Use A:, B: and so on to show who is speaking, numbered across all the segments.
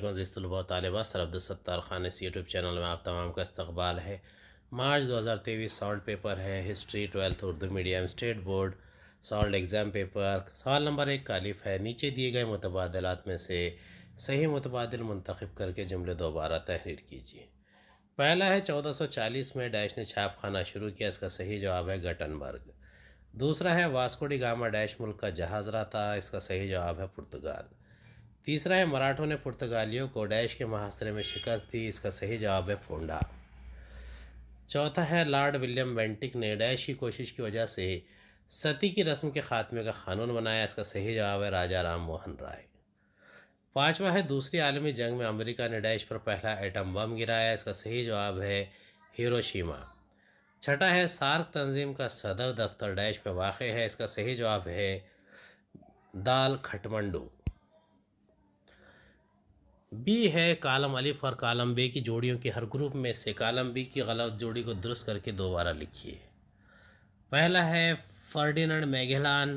A: तलबा तलबा सर अब्दुलसत्तार खान इस यूट्यूब चैनल में आप तमाम का इस्तबाल है मार्च 2023 सॉल्ट पेपर है history twelfth Urdu medium state board solved exam paper सवाल नंबर एक कालिफ है नीचे दिए गए मुतबादलात में से सही मुतबादल मंतखब करके जुमले दोबारा तहरीर कीजिए पहला है चौदह सौ चालीस में डैश ने छाप खाना शुरू किया इसका सही जवाब है गटनबर्ग दूसरा है वास्कोडी गामा डैश मुल्क का जहाज़ रहा था इसका सही जवाब है पुर्तगाल तीसरा है मराठों ने पुर्तगालियों को डैश के महासरे में शिकस्त दी इसका सही जवाब है फोंडा चौथा है लॉर्ड विलियम बेंटिक ने डैश की कोशिश की वजह से सती की रस्म के खात्मे का कानून बनाया इसका सही जवाब है राजा राम मोहन राय पांचवा है दूसरी आलमी जंग में अमेरिका ने डैश पर पहला एटम बम गिराया इसका सही जवाब है हिरोशिमा छठा है सार्क तंजीम का सदर दफ्तर डैश में वाक़ है इसका सही जवाब है दाल खटमंडू बी है कालम अलिफ और कालम बे की जोड़ियों के हर ग्रुप में से कालम बी की गलत जोड़ी को दुरुस्त करके दोबारा लिखिए पहला है फर्डिनेंड मैगेलान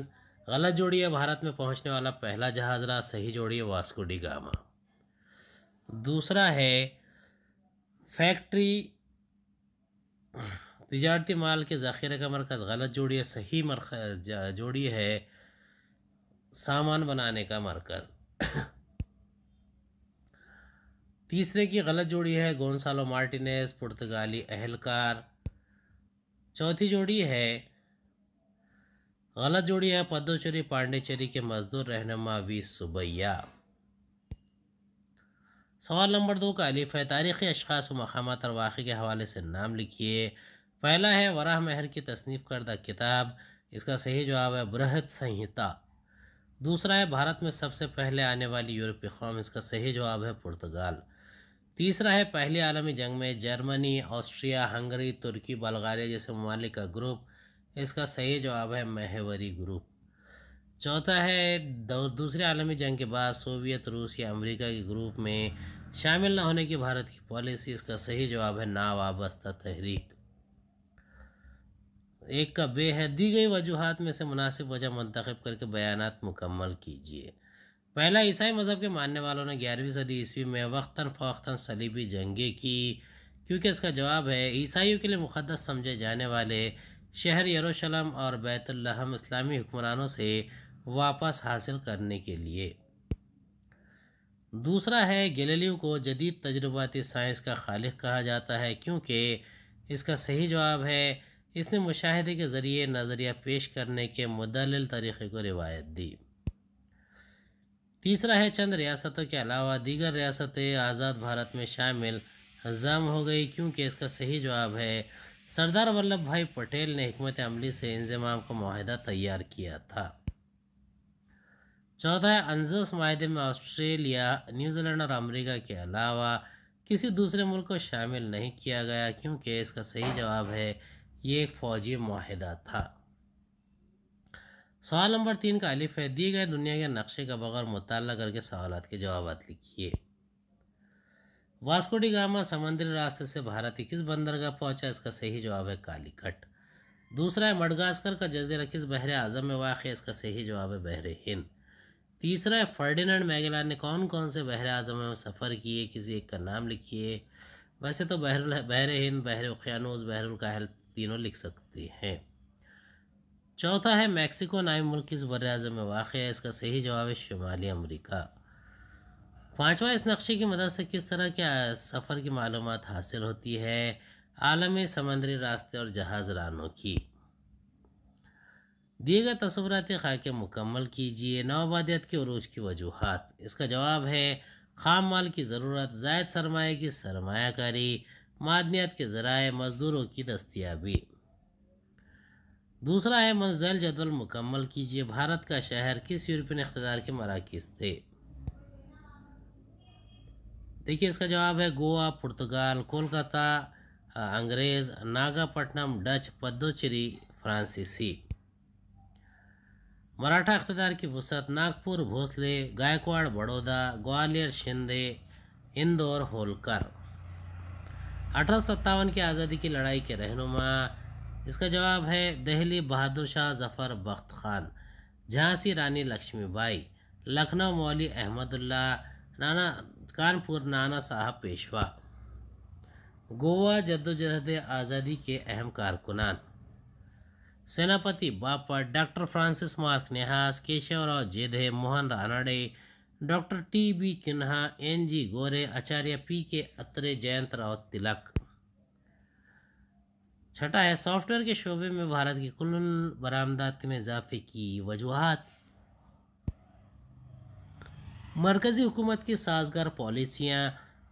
A: गलत जोड़ी है भारत में पहुंचने वाला पहला जहाज रहा सही जोड़ी है वास्को डी गामा दूसरा है फैक्ट्री तजारती माल के ज़ख़ीरे का मरकज़ गलत जोड़ी है सही मरक़ जोड़ी है सामान बनाने का मरकज़ तीसरे की गलत जोड़ी है गोंसालो मार्टिनेस पुर्तगाली अहलकार चौथी जोड़ी है गलत जोड़ी है पद्मचेरी पांडेचेरी के मजदूर रहनमा वी सुबैया सवाल नंबर दो का अलीफ है तारीख़ी अशास मकाम और वाक़े के हवाले से नाम लिखिए पहला है वराह महर की तसनीफ़ करदा किताब इसका सही जवाब है बृहद संहिता दूसरा है भारत में सबसे पहले आने वाली यूरोपी कौम इसका सही जवाब है पुर्तगाल तीसरा है पहले आलमी जंग में जर्मनी ऑस्ट्रिया हंगरी तुर्की बल्गारिया जैसे ममालिक का ग्रुप इसका सही जवाब है महवरी ग्रुप चौथा है दूसरे आलमी जंग के बाद सोवियत रूस या अमेरिका के ग्रुप में शामिल न होने की भारत की पॉलिसी इसका सही जवाब है ना वाबस्ता तहरीक एक का बे है दी गई वजूहत में से मुनासिब वजह मंतखब करके बयान मुकम्मल कीजिए पहला ईसाई मज़हब के मानने वालों ने ग्यारहवीं सदी ईस्वी में वक्ता फ़ौता सलीबी जंगे की क्योंकि इसका जवाब है ईसाइयों के लिए मुक़दस समझे जाने वाले शहर यरूशलेम और बैतुल्लहम इस्लामी हुक्मरानों से वापस हासिल करने के लिए दूसरा है गैलीलियो को जदीद तजुर्बाती साइंस का खालिक कहा जाता है क्योंकि इसका सही जवाब है इसने मुशाहदे के ज़रिए नज़रिया पेश करने के मुदल तरीक़े को रिवायत दी तीसरा है चंद रियासतों के अलावा दीगर रियासतें आज़ाद भारत में शामिल हजाम हो गई क्योंकि इसका सही जवाब है सरदार वल्लभ भाई पटेल ने हमत अमली से इंजमाम का माहदा तैयार किया था चौथा है अनजोस माहे में ऑस्ट्रेलिया न्यूजीलैंड और अमेरिका के अलावा किसी दूसरे मुल्क को शामिल नहीं किया गया क्योंकि इसका सही जवाब है ये एक फ़ौजी माहदा था सवाल नंबर तीन का अलिफ है दिए गए दुनिया के नक्शे का बगैर मुताल करके सवाल के जवाब लिखिए वास्कोडी गामा समंदरी रास्ते से भारत की किस बंदरगाह पहुंचा इसका सही जवाब है कालीकट दूसरा है मडगास्कर का जजीरा किस बहर आज़म में वाक़ है इसका सही जवाब है बहर हिंद तीसरा है फर्डिनेंड मैगला ने कौन कौन से बहर आज़म में सफ़र किए किसी एक का नाम लिखिए वैसे तो बहर बहर हिंद बहर उखियानूस बहरुल काहल तीनों लिख सकते हैं चौथा है मैक्सिको नामी मुल्क इस बर अजम में वाक़ है इसका सही जवाब है शुमाली अमरीका पाँचवा इस नक्शे की मदद से किस तरह के सफ़र की मालूम हासिल होती है आलम समंदरी रास्ते और जहाज़ रानों की दिए गए तस्वरत खाके मुकम्मल कीजिए नवाबादियत के अरूज की वजूहत इसका जवाब है खाम माल की ज़रूरत जायद सरमाए की सरमाकारी मादनीत के ज़राए मज़दूरों की दस्तियाबी दूसरा है मंजिल जदवल मुकम्मल कीजिए भारत का शहर किस यूरोपियन इकतदार के मराकज़ थे देखिए इसका जवाब है गोवा पुर्तगाल कोलकाता अंग्रेज़ नागापट्टनम डच पद्दोचेरी फ्रांसीसी मराठा अख्तदार की वसत नागपुर भोसले गायकवाड़ बड़ौदा ग्वालियर शिंदे इंदौर होलकर अठारह सत्तावन की आज़ादी की लड़ाई के रहनुमा इसका जवाब है दहली बहादुर शाह जफ़र बख्त खान झांसी रानी लक्ष्मीबाई लखनऊ मौली अहमदुल्ला नाना कानपुर नाना साहब पेशवा गोवा जद्दोजहद आज़ादी के अहम कारकुनान Senapati Bapat doctor Francis Mark नेहास Keshavrao Jedhe Mohan Ranade doctor T B Cunha N G Gore Acharya P के अत्रे जयंत राव तिलक छठा है सॉफ्टवेयर के शोबे में भारत की कुल बरामदात में इजाफे की वजूहत मरकज़ी हुकूमत की साजगार पॉलिसियाँ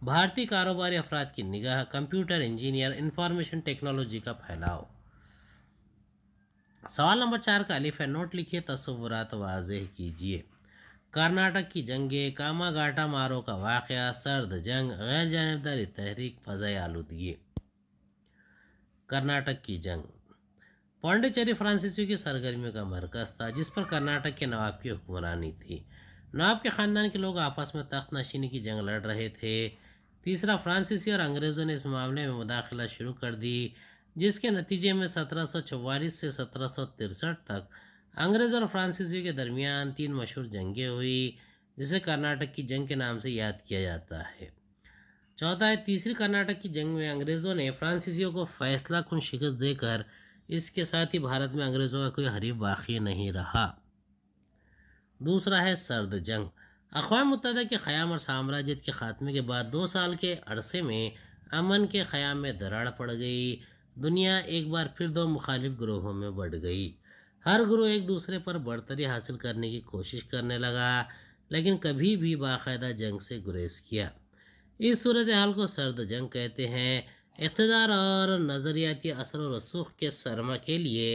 A: भारतीय कारोबारी अफराद की निगाह कंप्यूटर इंजीनियर इंफॉर्मेशन टेक्नोलॉजी का फैलाव सवाल नंबर चार का अलिफ है नोट लिखिए तस्वुरात वाज कीजिए कर्नाटक की जंगे कामागाटा मारो का वाक़ सर्द जंग गैर जानबदारी तहरीक फ़ज़ाई आलूदगी कर्नाटक की जंग पांडिचेरी फ्रांसीसियों की सरगर्मियों का मरकज था जिस पर कर्नाटक के नवाब की हुक्मरानी थी नवाब के ख़ानदान के लोग आपस में तख्त नशीनी की जंग लड़ रहे थे तीसरा फ्रांसीसी और अंग्रेज़ों ने इस मामले में मुदाखला शुरू कर दी जिसके नतीजे में सत्रह से सत्रह तक अंग्रेज़ और फ्रांसीसी के दरमियान तीन मशहूर जंगें हुई जिसे कर्नाटक की जंग के नाम से याद किया जाता है चौथा है तीसरी कर्नाटक की जंग में अंग्रेज़ों ने फ्रांसीसियों को फैसला खुन शिकस्त देकर इसके साथ ही भारत में अंग्रेज़ों का कोई हरीफ बाकी नहीं रहा दूसरा है सर्द जंग अखवा मुतद के ख़याम और साम्राज्य के ख़ात्मे के बाद दो साल के अरसे में अमन के ख़याम में दराड़ पड़ गई दुनिया एक बार फिर दो मुखालिफ ग्रोहों में बढ़ गई हर ग्रोह एक दूसरे पर बढ़तरी हासिल करने की कोशिश करने लगा लेकिन कभी भी बाकायदा जंग से गुरेज किया इस सूरत हाल को सर्द जंग कहते हैं इकतदार और नज़रियाती असर व रसूख के सरमा के लिए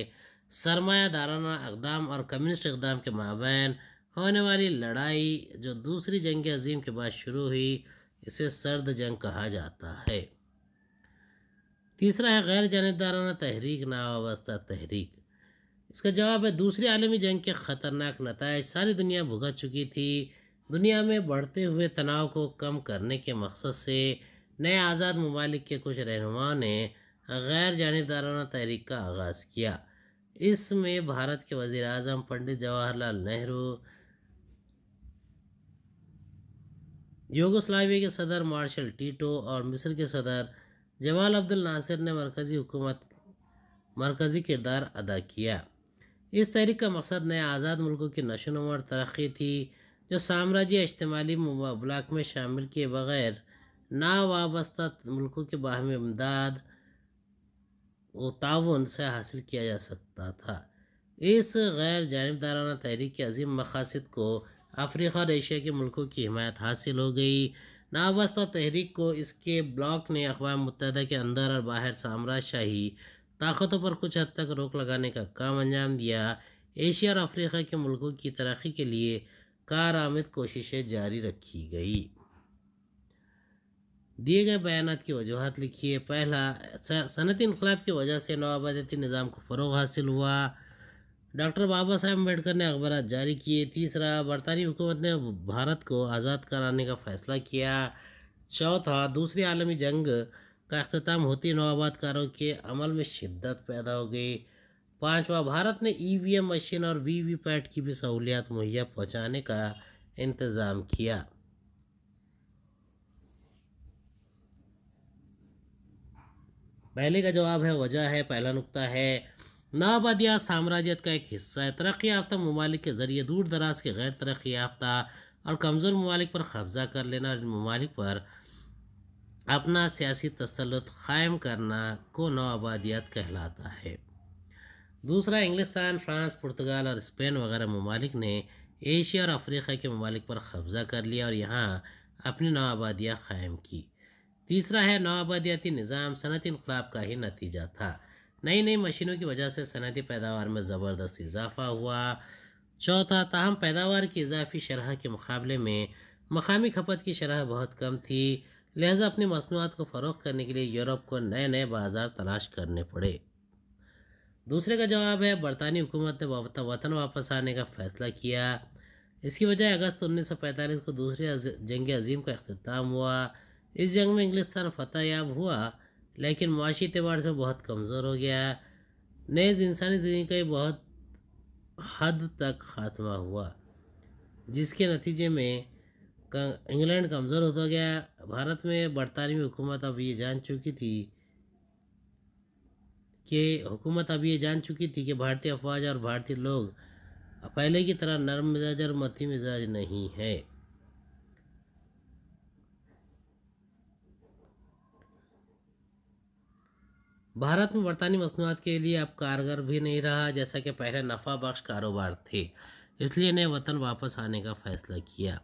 A: सरमाया दाराना अकदाम और कम्युनिस्ट अकदाम के माबेन होने वाली लड़ाई जो दूसरी जंग अजीम के बाद शुरू हुई इसे सर्द जंग कहा जाता है तीसरा है गैर जानबदाराना तहरीक नावाबस्ता तहरीक इसका जवाब है दूसरी आलमी जंग के ख़तरनाक नतज सारी दुनिया भुगत चुकी थी दुनिया में बढ़ते हुए तनाव को कम करने के मकसद से नए आज़ाद ममालिक के कुछ रहनुमाओं ने गैर जानबदाराना तहरीक का आगाज़ किया इसमें भारत के वज़ी अजम पंडित जवाहरलाल नेहरू योगोस्लाविया के सदर मार्शल टीटो और मिस्र के सदर जमाल अब्दुल नासिर ने मरकज़ी हुकूमत मरकज़ी किरदार अदा किया इस तहरीक का मकसद नए आज़ाद मुल्कों की नशोनुमा तरक्की थी जो साम्राज्य इज्तमाली ब्लाक में शामिल किए बगैर नावाबस्ता मुल्कों के बाहमी इमदाद व ताउन से हासिल किया जा सकता था इस गैर जानबदाराना तहरीक के अजीम मकासद को अफ्रीका और एशिया के मुल्कों की हिमायत हासिल हो गई नावस्ता तहरीक को इसके ब्लॉक ने अकवा मुतहद के अंदर और बाहर साम्राज्यशाही ताकतों पर कुछ हद तक रोक लगाने का काम अंजाम दिया एशिया और अफ्रीका के मुल्कों की तरक्की के लिए कारामित कोशिशें जारी रखी गई दिए गए बयान की वजूहत लिखिए पहला सनती इनकलाब की वजह से नवाबादती निज़ाम को फ़रोग हासिल हुआ डॉक्टर बाबा साहेब अम्बेडकर ने अखबार जारी किए तीसरा बरतानी हुकूमत ने भारत को आज़ाद कराने का फ़ैसला किया चौथा दूसरी आलमी जंग का अख्ताम होती नवाबाद कारों के अमल में शिद्दत पैदा हो गई पांचवा भारत ने ईवीएम e मशीन और वीवीपैट की भी सहूलियत मुहैया पहुंचाने का इंतज़ाम किया पहले का जवाब है वजह है पहला नुकता है नाबादिया साम्राज्यत का एक हिस्सा है तरक्की याफ्ता ममालिक के ज़रिए दूर दराज के गैर तरक्की याफ्ता और कमज़ोर ममालिक पर कब्ज़ा कर लेना और इन ममालिक पर अपना सियासी तसलत क़ायम करना को आबादियात कहलाता है दूसरा इंग्लिस्तान फ्रांस पुर्तगाल और स्पेन वगैरह ममालिक ने एशिया और अफ्रीका के ममालिक पर कब्ज़ा कर लिया और यहाँ अपनी नवाबादियाँ क़ायम की तीसरा है नवाबादियाती निज़ाम सनत इनकलाब का ही नतीजा था नई नई मशीनों की वजह से सनती पैदावार में ज़बरदस्त इजाफा हुआ चौथा ताहम पैदावार की इजाफी शरह के मुकाबले में मकामी खपत की शरह बहुत कम थी लिहाजा अपनी मसनूआत को फ़रोख करने के लिए यूरोप को नए नए बाज़ार तलाश करने पड़े दूसरे का जवाब है बरतानी हुकूमत ने वतन वापस आने का फैसला किया इसकी वजह अगस्त 1945 को दूसरे जंग अजीम का अख्ताम हुआ इस जंग में इंग्लिस्तान फ़तेह याब हुआ लेकिन माशी अतबार से बहुत कमज़ोर हो गया नए इंसानी ज़िंदगी का बहुत हद तक खात्मा हुआ जिसके नतीजे में इंग्लैंड कमज़ोर होता गया भारत में बरतानवी हुकूमत अब ये जान चुकी थी कि हुकूमत अब ये जान चुकी थी कि भारतीय अफवाज और भारतीय लोग पहले की तरह नरम मिजाज और मती मिजाज नहीं है भारत में बरतानी मसनूआत के लिए अब कारगर भी नहीं रहा जैसा कि पहले नफ़ा बख्श कारोबार थे इसलिए ने वतन वापस आने का फैसला किया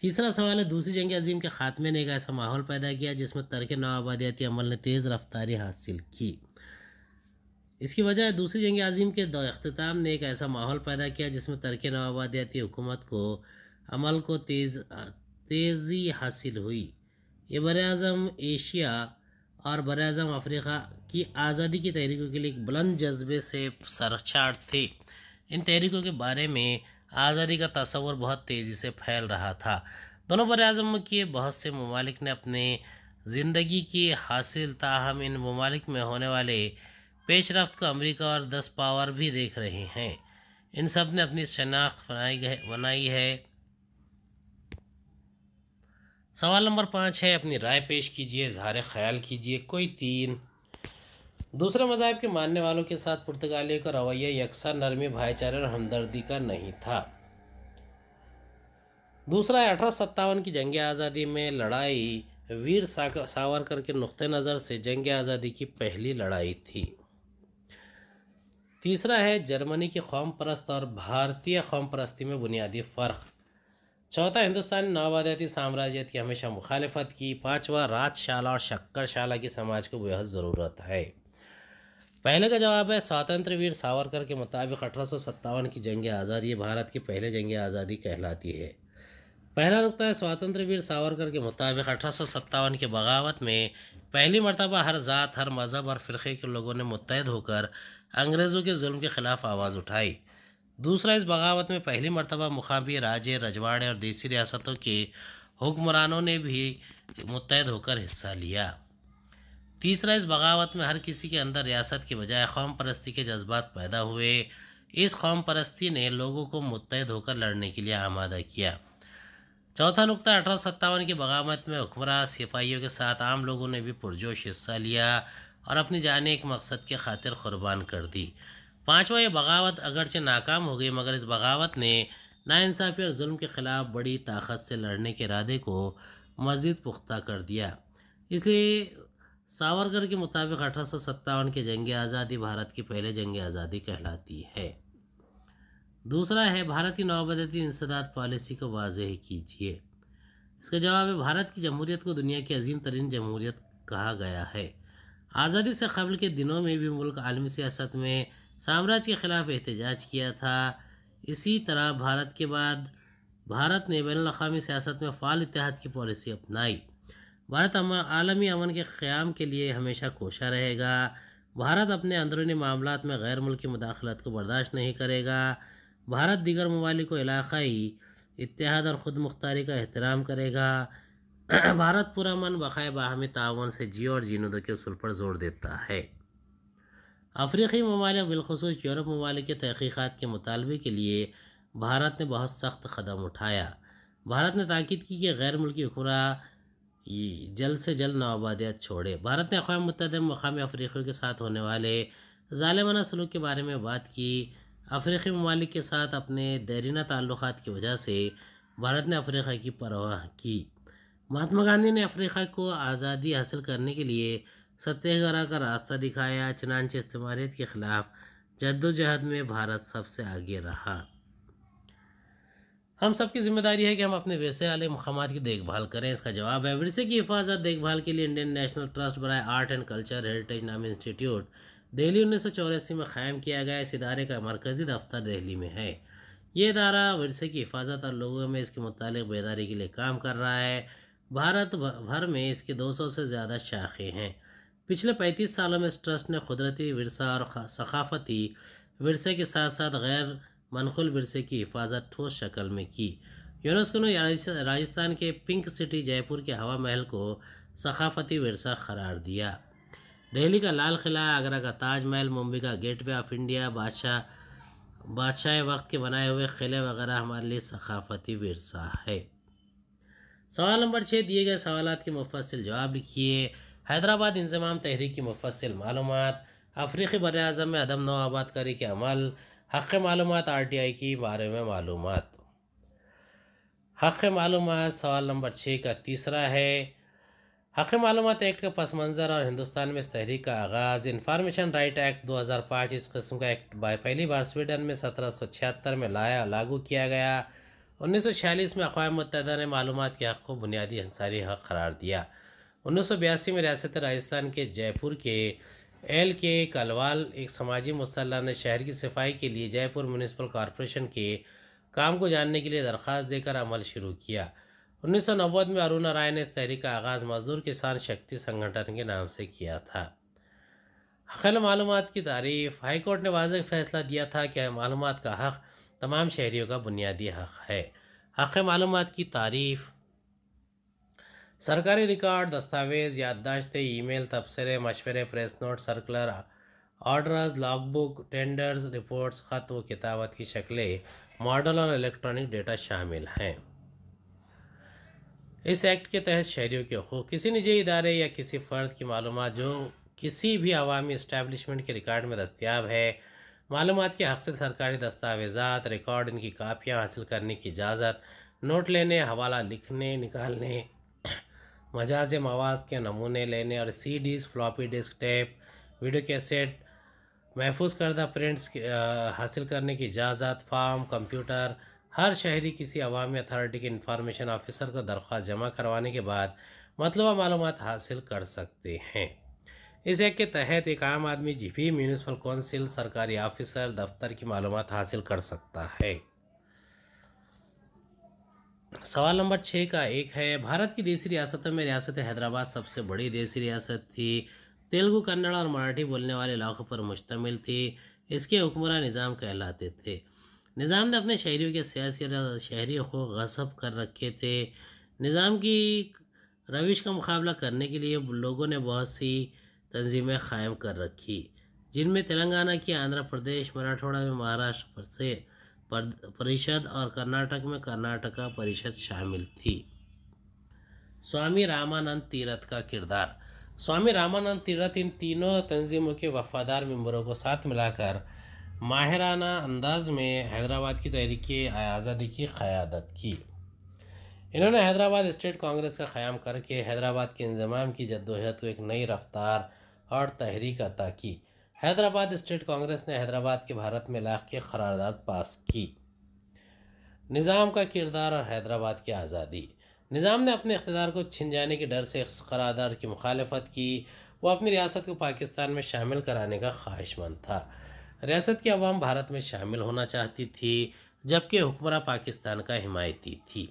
A: तीसरा सवाल है दूसरी जंग अजीम के ख़ात्मे ने एक ऐसा माहौल पैदा किया जिसमें तरक नवाबादियाती अमल ने तेज़ रफ्तारी हासिल की इसकी वजह दूसरी जंग अजीम के अख्ताम ने एक ऐसा माहौल पैदा किया जिसमें तरक नवाबादियाती हुकूमत को अमल को तेज़ तेज़ी हासिल हुई ये बर अज़म एशिया और बर अज़म अफ्रीका की आज़ादी की तहरीकों के लिए एक बुलंद जज्बे से सरछाट थे इन तहरीकों के बारे में आज़ादी का तस्वर बहुत तेज़ी से फैल रहा था दोनों बर अज़म के बहुत से ममालिक ने अपने ज़िंदगी की हासिल ताहम इन ममालिक में होने वाले पेशरफ को अमेरिका और दस पावर भी देख रहे हैं इन सब ने अपनी शनाख्त बनाई बनाई है सवाल नंबर पाँच है अपनी राय पेश कीजिए इजहार ख्याल कीजिए कोई तीन दूसरे मजाब के मानने वालों के साथ पुर्तगालियों का रवैया यकसा नरमी भाईचारे और हमदर्दी का नहीं था दूसरा है अठारह सत्तावन की जंग आज़ादी में लड़ाई वीर सावरकर के नुक़ नज़र से जंग आज़ादी की पहली लड़ाई थी तीसरा है जर्मनी की कौम परस्त और भारतीय कौम परस्ती में बुनियादी फ़र्क चौथा हिंदुस्तान ने साम्राज्यत की हमेशा मुखालफत की पाँचवा राजशाला और शक्करशाला की समाज को बेहद ज़रूरत है पहले का जवाब है स्वतंत्र वीर सावरकर के मुताबिक अठारह की जंग आज़ादी भारत की पहले जंग आज़ादी कहलाती है पहला नुकता है स्वतंत्र वीर सावरकर के मुताबिक अठारह के बगावत में पहली मरतबा हर ज़ात हर मज़हब और फ़िरक़े के लोगों ने मुतहद होकर अंग्रेज़ों के जुल्म के ख़िलाफ़ आवाज़ उठाई दूसरा इस बगावत में पहली मरतबा मुखामी राज्य रजवाड़े और देसी रियासतों के हुक्मरानों ने भी मुतहद होकर हिस्सा लिया तीसरा इस बगावत में हर किसी के अंदर रियासत के बजाय कौम परस्ती के जज्बात पैदा हुए इस कौम परस्ती ने लोगों को मुतहद होकर लड़ने के लिए आमादा किया चौथा नुकता अठारह सत्तावन की बगावत में हुक्मरान सिपाहियों के साथ आम लोगों ने भी पुरजोश हिस्सा लिया और अपनी जान एक मकसद के खातिर कुर्बान कर दी पाँचवा ये बगावत अगरचे नाकाम हो गई मगर इस बगावत ने नाानसाफ़ी और जुल्म के ख़िलाफ़ बड़ी ताकत से लड़ने के इरादे को मज़ीद पुख्ता कर दिया इसलिए सावरकर के मुताबिक अठारह की जंग आज़ादी भारत की पहले जंग आज़ादी कहलाती है दूसरा है भारत की नौबदती इंसदाद पॉलिसी को वाजह कीजिए इसका जवाब है भारत की जमहूरीत को दुनिया की अजीम तरीन जमहूरीत कहा गया है आज़ादी से कबल के दिनों में भी मुल्क आलमी सियासत में साम्राज्य के ख़िलाफ़ एहतजाज किया था इसी तरह भारत के बाद भारत ने बैन अवी सियासत में फ़ाल इतिहाद की पॉलिसी अपनाई भारत आलमी अमन के क़्याम के लिए हमेशा कोशा रहेगा भारत अपने अंदरूनी मामला में गैर मुल्की मुदाखलत को बर्दाश्त नहीं करेगा भारत दीगर ममालिक इतिहाद और ख़ुद मुख्तारी का एहतराम करेगा भारत मन बखाए बाहमी तावन से जियो और जीनोद के असूल पर जोर देता है अफ्रीकी ममालिक बिलखसूस यूरोप ममालिक के तहकीक़ात के मुतालबे के लिए भारत ने बहुत सख्त कदम उठाया भारत ने ताक़द की कि गैर मुल्की खुरा जल्द से जल्द नवाबादियात छोड़े भारत ने अकवा मुतद मकामी अफ्रीकियों के साथ होने वाले ालमाना सलूक के बारे में बात की अफ्रीकी ममालिक के साथ अपने देरीना ताल्लुक की वजह से भारत ने अफ्रीका की परवाह की महात्मा गांधी ने अफ्रीका को आज़ादी हासिल करने के लिए सत्याग्रह का रास्ता दिखाया चनानचे इस्तेमालियत के ख़िलाफ़ जद्दोजहद में भारत सबसे आगे रहा हम सबकी जिम्मेदारी है कि हम अपने विरसे वाले मकाम की देखभाल करें इसका जवाब है विरसे की हिफाजत देखभाल के लिए इंडियन नेशनल ट्रस्ट बनाए आर्ट एंड कल्चर हेरिटेज नाम इंस्टीट्यूट दिल्ली उन्नीस में क़ायम किया गया इस इदारे का मरकज़ी दफ्तर दिल्ली में है ये इदारा वरसे की हिफाजत और लोगों में इसके मतलब बेदारी के लिए काम कर रहा है भारत भर में इसके 200 से ज़्यादा शाखें हैं पिछले 35 सालों में इस ट्रस्ट ने कुदरती वरसा और सकाफती वरसे के साथ साथ गैर मनखुल वरसे की हिफाजत ठोस शक्ल में की यूनेस्को ने राजस्थान के पिंक सिटी जयपुर के हवा महल को सकाफती वरसा करार दिया दिल्ली का लाल किला आगरा का ताजमहल मुंबई का गेटवे ऑफ इंडिया बादशाह बादशाह वक्त के बनाए हुए किले वगैरह हमारे लिए सकाफती वरसा है सवाल नंबर छः दिए गए सवाल के मुफसल जवाब लिखिए हैदराबाद इंजमाम तहरीक की मुफसल मालूम अफ्रीकी बर अजम में अदम नौ आबाद करी के अमल हक़ मालूम आर टी आई के बारे में मालूम हक़ मालूम सवाल नंबर छः का तीसरा है हक़ मालूम एक्ट का पस मंज़र और हिंदुस्तान में इस तहरीक का आगाज़ इंफॉर्मेशन राइट एक्ट 2005 इस कस्म का एक्ट बाय पहली बार स्वीडन में सत्रह में लाया लागू किया गया उन्नीस में अकवा मुतहदा ने मालूम के हक़ को बुनियादी हंसारी हक़ करार दिया उन्नीस में रियासत राजस्थान के जयपुर के एल के कलवाल एक समाजी मुसल्ला ने शहर की सफाई के लिए जयपुर म्यूनसिपल कॉरपोरेशन के काम को जानने के लिए दरख्वास्त देकर अमल शुरू किया उन्नीस सौ नब्बे में अरुणा राय ने इस तहरीक का आगाज़ मजदूर किसान शक्ति संगठन के नाम से किया था हकल मालूम की तारीफ हाईकोर्ट ने वाज फैसला दिया था कि मालूम का हक़ तमाम शहरीों का बुनियादी हक़ है हक़ मालूम की तारीफ़ सरकारी रिकॉर्ड दस्तावेज़ याददाश्तें ईमेल तबसरे मशवरे press note circular orders book tenders reports ख़त व किताबत की शक्लें मॉडल और इलेक्ट्रॉनिक डेटा शामिल हैं इस एक्ट के तहत शहरीों के हकूक किसी निजी इदारे या किसी फ़र्द की मालूम जो किसी भी अवामी इस्टेबलिशमेंट के रिकॉर्ड में दस्तियाब है मालूम के अक्सर सरकारी दस्तावेज़ा रिकॉर्ड इनकी कापियाँ हासिल करने की इजाज़त नोट लेने हवाला लिखने निकालने मजाज मवाद के नमूने लेने और C Ds floppy disk tape video cassette महफूज करदा प्रिंट्स हासिल करने की इजाज़त फार्म कंप्यूटर हर शहरी किसी अवामी अथॉरिटी के इंफॉर्मेशन ऑफिसर को दरख्वास्त जमा करवाने के बाद मतलब मालूम हासिल कर सकते हैं इस एक्ट के तहत एक आम आदमी भी म्यूनिसिपल काउंसिल सरकारी ऑफिसर दफ्तर की मालूम हासिल कर सकता है सवाल नंबर छः का एक है भारत की देसी रियासतों में रियासत हैदराबाद सबसे बड़ी देसी रियासत थी तेलुगु कन्नड़ और मराठी बोलने वाले इलाकों पर मुश्तमिल थी इसके हुक्मरान निज़ाम कहलाते थे निज़ाम ने अपने शहरीों के सियासी और शहरी को गसब कर रखे थे निज़ाम की रविश का मुकाबला करने के लिए लोगों ने बहुत सी तंजीमें क़ायम कर रखी जिनमें तेलंगाना की आंध्र प्रदेश मराठवाड़ा में महाराष्ट्र से परिषद और कर्नाटक में कर्नाटका परिषद शामिल थी स्वामी रामानंद तीरथ का किरदार स्वामी रामानंद तीरथ इन तीनों तंजीमों के वफादार मेंबरों को साथ मिलाकर माहिराना अंदाज में हैदराबाद की तहरीक आज़ादी की क़्यादत की इन्होंने हैदराबाद स्टेट कांग्रेस का क़्याम करके हैदराबाद के इंजमाम की जद्दोजहद को एक नई रफ्तार और तहरीक अता की हैदराबाद स्टेट कांग्रेस ने हैदराबाद के भारत में लाख के करारदाद पास की निज़ाम का किरदार और हैदराबाद की आज़ादी निज़ाम ने अपने इकतदार को छिन जाने के डर से करारदार की मुखालफत की वो अपनी रियासत को पाकिस्तान में शामिल कराने का ख्वाहिशमंद था रियासत की आवाम भारत में शामिल होना चाहती थी जबकि हुक्मरा पाकिस्तान का हिमायती थी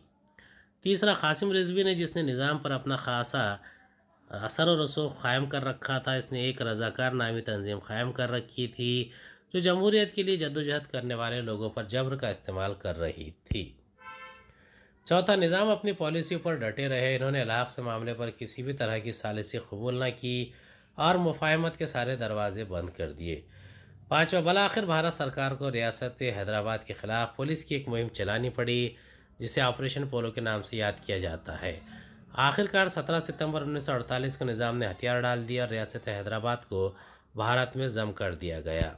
A: तीसरा कासिम रिजवी ने जिसने निज़ाम पर अपना खासा असर और रसूख क़ायम कर रखा था इसने एक रज़ाकार नामी तंजीम क़ायम कर रखी थी जो जमहूरीत के लिए जद्दोजहद करने वाले लोगों पर जबर का इस्तेमाल कर रही थी चौथा निज़ाम अपनी पॉलिसी पर डटे रहे इन्होंने लाख से मामले पर किसी भी तरह की सालिसी कबूल न की और मुफाहमत के सारे दरवाजे बंद कर दिए पाँचवा बला आखिर भारत सरकार को रियासत हैदराबाद के ख़िलाफ़ पुलिस की एक मुहिम चलानी पड़ी जिसे ऑपरेशन पोलो के नाम से याद किया जाता है आखिरकार 17 सितंबर 1948 को निज़ाम ने हथियार डाल दिया और रियासत हैदराबाद को भारत में जम कर दिया गया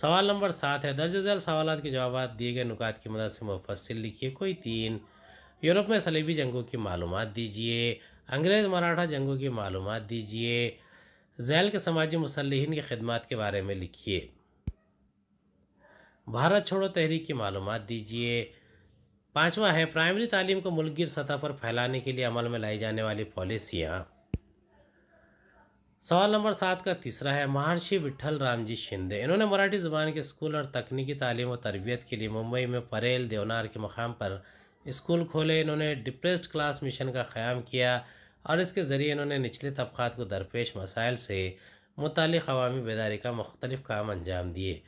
A: सवाल नंबर सात है दर्ज झेल सवाल के जवाब दिए गए नुकात की मदद से मुफसल लिखिए कोई तीन यूरोप में सलीबी जंगों की मालूम दीजिए अंग्रेज़ मराठा जंगों की मालूम दीजिए जैल के समाजी मुसलहन की खदमात के बारे में लिखिए भारत छोड़ो तहरीक की मालूम दीजिए पाँचवा है प्राइमरी तालीम को मुल्कगीर सतह पर फैलाने के लिए अमल में लाई जाने वाली पॉलिसियाँ सवाल नंबर सात का तीसरा है महर्षि विठल राम जी शिंदे इन्होंने मराठी ज़ुबान के स्कूल और तकनीकी तालीम और तरबियत के लिए मुंबई में परेल देवनार के मकाम पर स्कूल खोले इन्होंने डिप्रेस्ड क्लास मिशन का क़्याम किया और इसके ज़रिए इन्होंने निचले तबक़ात को दरपेश मसाइल से मुतल अवामी बेदारी का मुख्तलिफ़ काम अंजाम दिए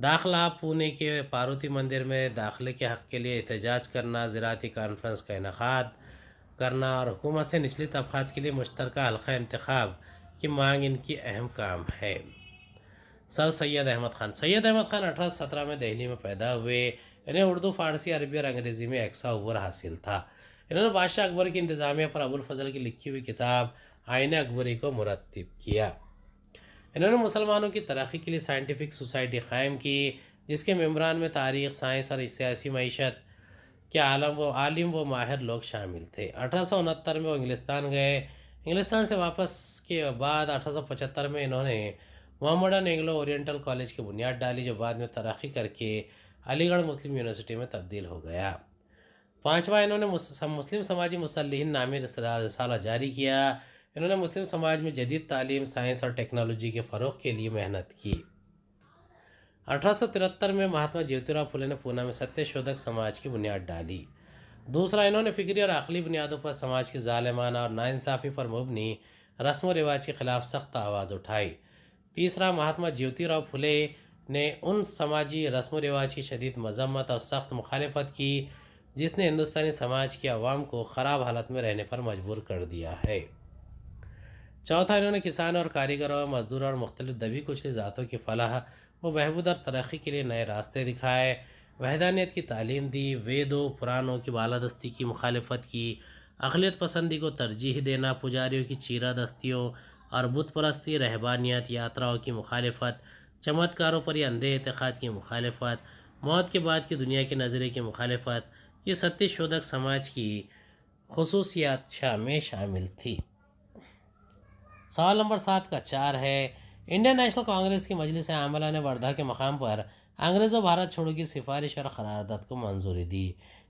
A: दाखला आप पुणे के पार्वती मंदिर में दाखिले के हक़ के लिए एहतजाज करना ज़राती कॉन्फ्रेंस का इनका करना और हुकूमत से निचले तबक़ात के लिए मुश्तर हल्का इंतखब की मांग इनकी अहम काम है सर सैद अहमद ख़ान सैद अहमद ख़ान अठारह सौ सत्रह में दहली में पैदा हुए इन्हें उर्दू फ़ारसी अरबी और अंग्रेज़ी में एक्सा उबर हासिल था इन्होंने बादशाह अकबर की इंतज़ामिया पर अबुल फजल की लिखी हुई किताब आयन अकबरी को मुरतब किया इन्होंने मुसलमानों की तरक्की के लिए साइंटिफिक सोसाइटी क़ायम की जिसके मम्बरान में तारीख साइंस और सियासी मीशत के आलम व आलिम व माहिर लोग शामिल थे अठारह सौ उनहत्तर में वो इंग्लिस्तान गए इंग्लिस्तान से वापस के बाद अठारह सौ पचहत्तर में इन्होंने मोहम्मदन एंग्लो ओरिएंटल कॉलेज की बुनियाद डाली जो बाद में तरक्की करके अलीगढ़ मुस्लिम यूनिवर्सिटी में तब्दील हो गया पाँचवा इन्होंने मुस्लिम समाजी मुसलिन नामी रसाला जारी किया इन्होंने मुस्लिम समाज में जदीद तालीम साइंस और टेक्नोलॉजी के फ़रोग के लिए मेहनत की अठारह में महात्मा ज्योतिराव फुले ने पूना में सत्यशोधक समाज की बुनियाद डाली दूसरा इन्होंने फिक्री और अखली बुनियादों पर समाज की ालमाना और नाानसाफ़ी पर मबनी रस्म रिवाज के ख़िलाफ़ सख्त आवाज़ उठाई तीसरा महात्मा ज्योतिराव फुले ने उन समाजी रस्म व रिवाज की शदीद मजम्मत और सख्त मुखालफत की जिसने हिंदुस्तानी समाज के आवाम को ख़राब हालत में रहने पर मजबूर कर दिया है चौथा इन्होंने किसान और कारीगर और मजदूर और मुख्तलि दबी कुचली ज़ातों की फलाह व बहबूद और तरक्की के लिए नए रास्ते दिखाए वहदानियत की तालीम दी वेदों पुरानों की बालादस्ती की मुखालफत की अखिलियत पसंदी को तरजीह देना पुजारियों की चीरा दस्तियों और बुत परस्ती रहबानियत यात्राओं की मुखालफत चमत्कारों पर अंधे एतखाद की मुखालफत मौत के बाद की दुनिया के नज़रे की मुखालफत ये सत्यशोधक समाज की खसूसियात शाह में शामिल थी सवाल नंबर सात का चार है इंडियन नेशनल कांग्रेस की मजलिस आमला ने वर्धा के मकाम पर अंग्रेज़ों भारत छोड़ो की सिफारिश और करारदाद को मंजूरी दी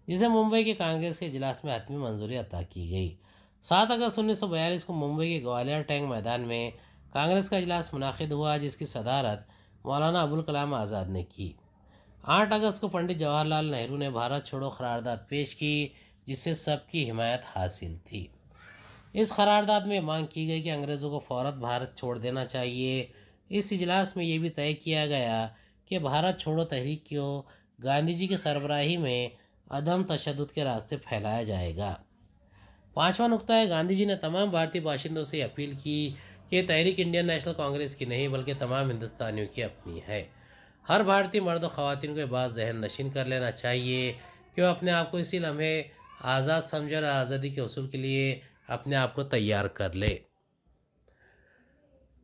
A: जिसे मुंबई के कांग्रेस के इजलास में हतमी मंजूरी अदा की गई सात अगस्त उन्नीस सौ बयालीस को मुंबई के ग्वालियर टैंक मैदान में कांग्रेस का इजलास मुनद हुआ जिसकी सदारत मौलाना अबुल कलाम आज़ाद ने की आठ अगस्त को पंडित जवाहरलाल नेहरू ने भारत छोड़ो करारदाद पेश की जिससे सबकी हिमायत हासिल थी इस करारदाद में मांग की गई कि अंग्रेज़ों को फौरत भारत छोड़ देना चाहिए इस इजलास में ये भी तय किया गया कि भारत छोड़ो तहरीक को गांधी जी के सरबराही में अदम तशद के रास्ते फैलाया जाएगा पाँचवा नुकता है गांधी जी ने तमाम भारतीय बाशिंदों से अपील की कि तहरीक इंडियन नेशनल कांग्रेस की नहीं बल्कि तमाम हिंदुस्तानियों की अपनी है हर भारतीय मर्द व ख़वान को बात जहन नशीन कर लेना चाहिए कि वह अपने आप को इसी लम्हे आज़ाद समझ और आज़ादी के असूल के लिए अपने आप को तैयार कर ले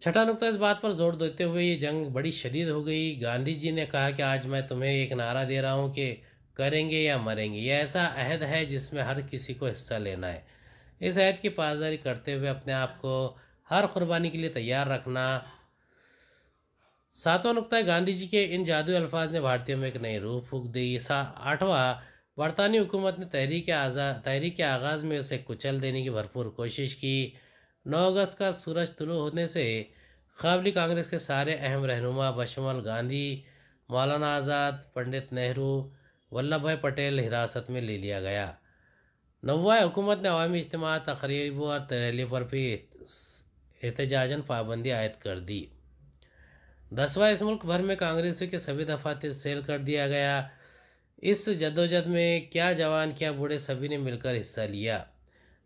A: छठा नुकता इस बात पर जोर देते हुए ये जंग बड़ी शदीद हो गई गांधी जी ने कहा कि आज मैं तुम्हें एक नारा दे रहा हूँ कि करेंगे या मरेंगे यह ऐसा अहद है जिसमें हर किसी को हिस्सा लेना है इस अहद की पासदारी करते हुए अपने आप को हर कुर्बानी के लिए तैयार रखना सातवां नुकता है गांधी जी के इन जादू अल्फाज ने भारतीयों में एक नई रूह फूक दी सा आठवां बरतानी हुकूमत ने तहरीक आज़ा तहरीक के आगाज़ में उसे कुचल देने की भरपूर कोशिश की 9 अगस्त का सूरज तुलू होने से काबली कांग्रेस के सारे अहम रहनुमा बशमल गांधी मौलाना आज़ाद पंडित नेहरू वल्लभ भाई पटेल हिरासत में ले लिया गया नवा हुकूमत ने अवमी इज्तम तकरीब और तरली पर भी एहतजाजन पाबंदी आयद कर दी दसवा इस मुल्क भर में कांग्रेस के सभी दफातर सेल कर दिया गया इस जदोजहद में क्या जवान क्या बूढ़े सभी ने मिलकर हिस्सा लिया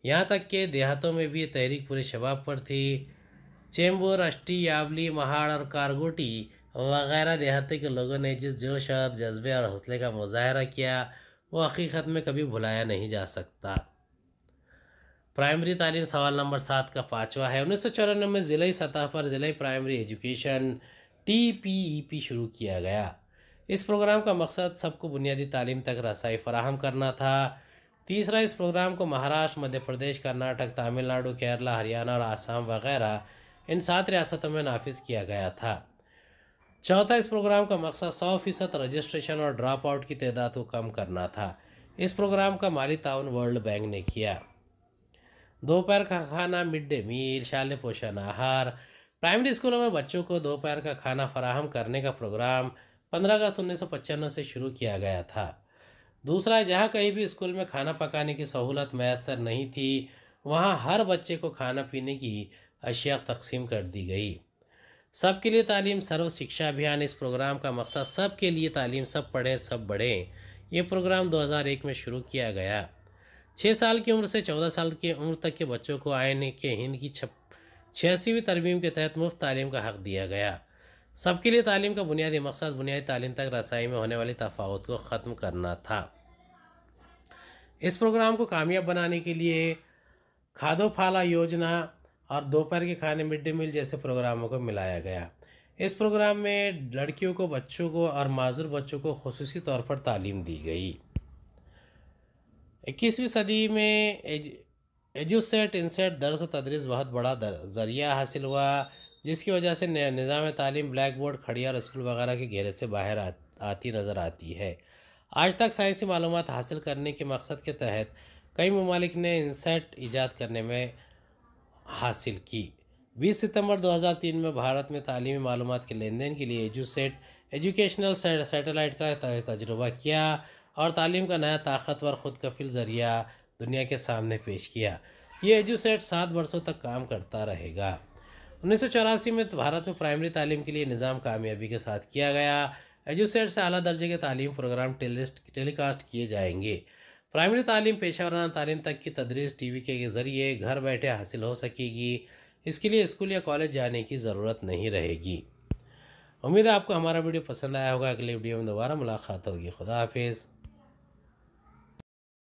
A: यहाँ तक के देहातों में भी तहरीक पूरे शबाब पर थी चेम्बूर अष्टी यावली महाड़ और कारगोटी वगैरह देहाती के लोगों ने जिस जोश और जज्बे और हौसले का मुजाहरा किया वो हकीकत में कभी भुलाया नहीं जा सकता प्राइमरी तालीम सवाल नंबर सात का पाँचवा है उन्नीस सौ चौरानवे में ज़िले सतह पर ज़िले primary education T P E P शुरू किया गया इस प्रोग्राम का मकसद सबको बुनियादी तालीम तक रसाई फराहम करना था तीसरा इस प्रोग्राम को महाराष्ट्र मध्य प्रदेश कर्नाटक तमिलनाडु केरला हरियाणा और आसाम वगैरह इन सात रियासतों में नाफिज किया गया था चौथा इस प्रोग्राम का मकसद सौ फ़ीसद रजिस्ट्रेशन और ड्रॉप आउट की तदाद को कम करना था इस प्रोग्राम का माली ताउन वर्ल्ड बैंक ने किया दोपहर का खाना मिड डे मील शाल पोषण आहार प्राइमरी स्कूलों में बच्चों को दोपहर का खाना फराहम करने का प्रोग्राम पंद्रह अगस्त उन्नीस सौ पचानवे से शुरू किया गया था दूसरा जहाँ कहीं भी स्कूल में खाना पकाने की सहूलत मैसर नहीं थी वहाँ हर बच्चे को खाना पीने की अशिया तकसीम कर दी गई सबके लिए तालीम सर्व शिक्षा अभियान इस प्रोग्राम का मकसद सब के लिए तालीम सब पढ़े सब बढ़ें ये प्रोग्राम 2001 में शुरू किया गया छः साल की उम्र से चौदह साल की उम्र तक के बच्चों को आयन के हिंद की छप छियासीवीं तरमीम के तहत मुफ्त तालीम का हक दिया गया सबके लिए तालीम का बुनियादी मकसद बुनियादी तालीम तक रसाई में होने वाली तफावत को ख़त्म करना था इस प्रोग्राम को कामयाब बनाने के लिए खादो फाला योजना और दोपहर के खाने मिड डे मील जैसे प्रोग्रामों को मिलाया गया इस प्रोग्राम में लड़कियों को बच्चों को और माजूर बच्चों को खसूस तौर पर तालीम दी गई इक्कीसवीं सदी में एज एजुसेट इनसेट दर्स तदरीस बहुत बड़ा जरिया हासिल हुआ जिसकी वजह से निज़ाम तालीम ब्लैक बोर्ड खड़िया और स्कूल वगैरह के घेरे से बाहर आती नज़र आती है आज तक साइंसी मालूम हासिल करने के मकसद के तहत कई ममालिक ने इंसेट ईजाद करने में हासिल की 20 सितंबर 2003 में भारत में तालीमी मालूम के लेन देन के लिए एजुसेट एजुकेशनल सैटेलाइट का तजुर्बा किया और तालीम का नया ताकतवर ख़ुद कफिल ज़रिया दुनिया के सामने पेश किया ये एजुसेट सात वर्षों तक काम करता रहेगा उन्नीस में तो भारत में प्राइमरी तालीम के लिए निज़ाम कामयाबी के साथ किया गया एजुसेट से अली दर्जे के तालीम प्रोग्राम टेलीस्ट टेलीकास्ट किए जाएंगे प्राइमरी तालीम पेशावराना तालीम तक की तदरीस टीवी के ज़रिए घर बैठे हासिल हो सकेगी इसके लिए स्कूल या कॉलेज जाने की ज़रूरत नहीं रहेगी उम्मीद है आपको हमारा वीडियो पसंद आया होगा अगले वीडियो में दोबारा मुलाकात होगी खुदा हाफिज़